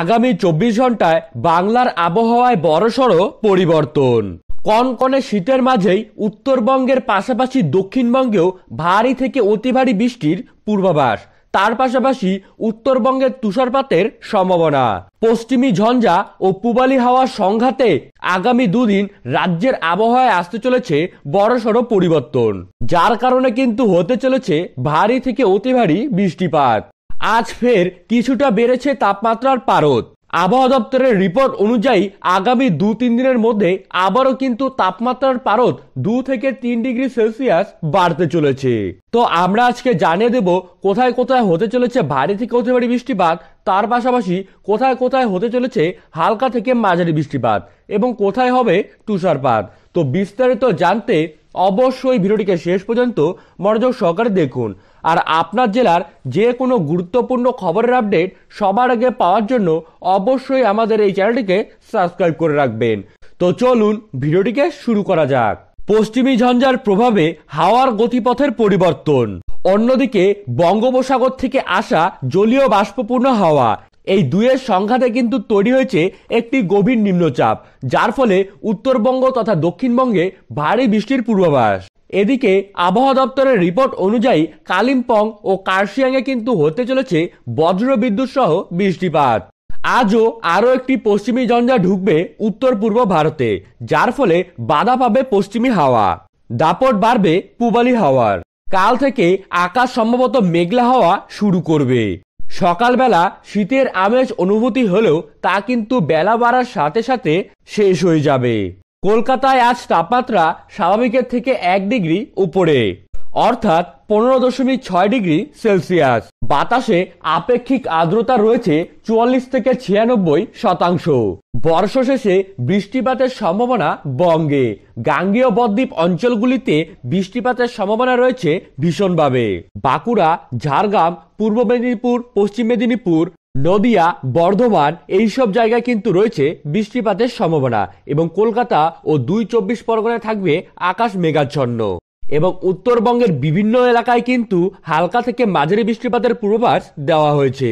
আগামী চব্বিশ ঘন্টায় বাংলার আবহাওয়ায় বড়সড় পরিবর্তন কনকনে শীতের মাঝেই উত্তরবঙ্গের পাশাপাশি দক্ষিণবঙ্গেও ভারী থেকে অতি ভারী বৃষ্টির পূর্বাভাস তার পাশাপাশি উত্তরবঙ্গের তুষারপাতের সম্ভাবনা পশ্চিমী ঝঞ্ঝা ও পূবালি হাওয়ার সংঘাতে আগামী দুদিন রাজ্যের আবহাওয়ায় আসতে চলেছে বড়সড় পরিবর্তন যার কারণে কিন্তু হতে চলেছে ভারী থেকে অতি ভারী বৃষ্টিপাত আজ ফের কিছুটা বেড়েছে তাপমাত্রার পারদ আবহাওয়া দপ্তরের রিপোর্ট অনুযায়ী আগামী দু তিন দিনের মধ্যে আবারও কিন্তু তাপমাত্রার পারদ দু থেকে তিন ডিগ্রি সেলসিয়াস বাড়তে চলেছে তো আমরা আজকে জানিয়ে দেব কোথায় কোথায় হতে চলেছে ভারী থেকে হতে পারে বৃষ্টিপাত তার পাশাপাশি কোথায় কোথায় হতে চলেছে হালকা থেকে মাঝারি বৃষ্টিপাত এবং কোথায় হবে তুষারপাত তো বিস্তারিত জানতে অবশ্যই ভিডিওটিকে শেষ পর্যন্ত মনোযোগ সহকারে দেখুন আর আপনার জেলার যে কোনো গুরুত্বপূর্ণ খবরের আপডেট সবার আগে পাওয়ার জন্য অবশ্যই আমাদের এই চ্যানেলটিকে সাবস্ক্রাইব করে রাখবেন তো চলুন ভিডিওটিকে শুরু করা যাক পশ্চিমী ঝঞ্ঝার প্রভাবে হাওয়ার গতিপথের পরিবর্তন অন্যদিকে বঙ্গোপসাগর থেকে আসা জলীয় বাষ্পপূর্ণ হাওয়া এই দুয়ের সংঘাতে কিন্তু তৈরি হয়েছে একটি গভীর নিম্নচাপ যার ফলে উত্তরবঙ্গ তথা দক্ষিণবঙ্গে ভারী বৃষ্টির পূর্বাভাস এদিকে আবহাওয়া দপ্তরের রিপোর্ট অনুযায়ী কালিম্পং ও কার্শিয়াংয়ে কিন্তু হতে চলেছে বজ্র বিদ্যুৎ সহ বৃষ্টিপাত আজও আরও একটি পশ্চিমী ঝঞ্ঝা ঢুকবে উত্তর পূর্ব ভারতে যার ফলে বাধা পাবে পশ্চিমী হাওয়া দাপট বাড়বে পূবালি হাওয়ার কাল থেকে আকাশ সম্ভবত মেঘলা হওয়া শুরু করবে সকালবেলা শীতের আমেজ অনুভূতি হলেও তা কিন্তু বেলা বাড়ার সাথে সাথে শেষ হয়ে যাবে কলকাতায় আজ তাপমাত্রা স্বাভাবিকের থেকে এক ডিগ্রি উপরে অর্থাৎ পনেরো দশমিক ছয় ডিগ্রি সেলসিয়াস বাতাসে আপেক্ষিক আর্দ্রতা রয়েছে চুয়াল্লিশ থেকে ছিয়ানব্বই শতাংশ বর্ষ শেষে বৃষ্টিপাতের সম্ভাবনা বঙ্গে গাঙ্গেয় বদ্বীপ অঞ্চলগুলিতে বৃষ্টিপাতের সম্ভাবনা রয়েছে ভীষণভাবে বাঁকুড়া ঝাড়গ্রাম পূর্ব মেদিনীপুর পশ্চিম মেদিনীপুর নদিয়া বর্ধমান এইসব জায়গায় কিন্তু রয়েছে বৃষ্টিপাতের সম্ভাবনা এবং কলকাতা ও দুই চব্বিশ পরগনায় থাকবে আকাশ মেঘাচ্ছন্ন এবং উত্তরবঙ্গের বিভিন্ন এলাকায় কিন্তু হালকা থেকে মাঝারি বৃষ্টিপাতের পূর্বাভাস দেওয়া হয়েছে